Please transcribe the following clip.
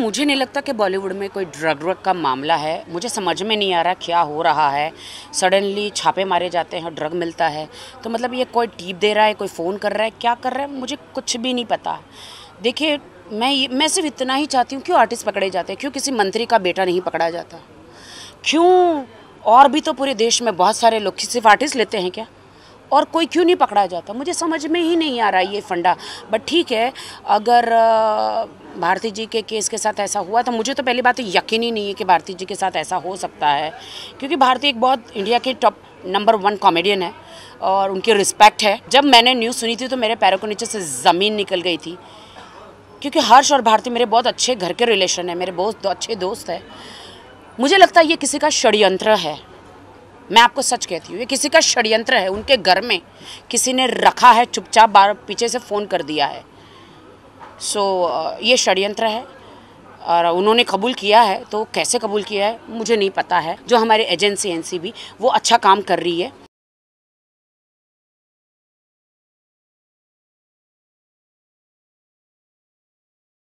मुझे नहीं लगता कि बॉलीवुड में कोई ड्रग व्रग का मामला है मुझे समझ में नहीं आ रहा क्या हो रहा है सडनली छापे मारे जाते हैं ड्रग मिलता है तो मतलब ये कोई टीप दे रहा है कोई फ़ोन कर रहा है क्या कर रहा है मुझे कुछ भी नहीं पता देखिए मैं ये मैं सिर्फ इतना ही चाहती हूँ क्यों आर्टिस्ट पकड़े जाते हैं क्यों किसी मंत्री का बेटा नहीं पकड़ा जाता क्यों और भी तो पूरे देश में बहुत सारे लोग सिर्फ आर्टिस्ट लेते हैं क्या और कोई क्यों नहीं पकड़ा जाता मुझे समझ में ही नहीं आ रहा ये फंडा बट ठीक है अगर भारती जी के केस के साथ ऐसा हुआ तो मुझे तो पहली बात तो यकीन ही नहीं है कि भारती जी के साथ ऐसा हो सकता है क्योंकि भारती एक बहुत इंडिया के टॉप नंबर वन कॉमेडियन है और उनकी रिस्पेक्ट है जब मैंने न्यूज़ सुनी थी तो मेरे पैरों के नीचे से ज़मीन निकल गई थी क्योंकि हर्ष और भारती मेरे बहुत अच्छे घर के रिलेशन है मेरे बहुत अच्छे दोस्त हैं मुझे लगता है ये किसी का षड्यंत्र है मैं आपको सच कहती हूँ ये किसी का षडयंत्र है उनके घर में किसी ने रखा है चुपचाप बार पीछे से फ़ोन कर दिया है सो ये षडयंत्र है और उन्होंने कबूल किया है तो कैसे कबूल किया है मुझे नहीं पता है जो हमारे एजेंसी एन वो अच्छा काम कर रही है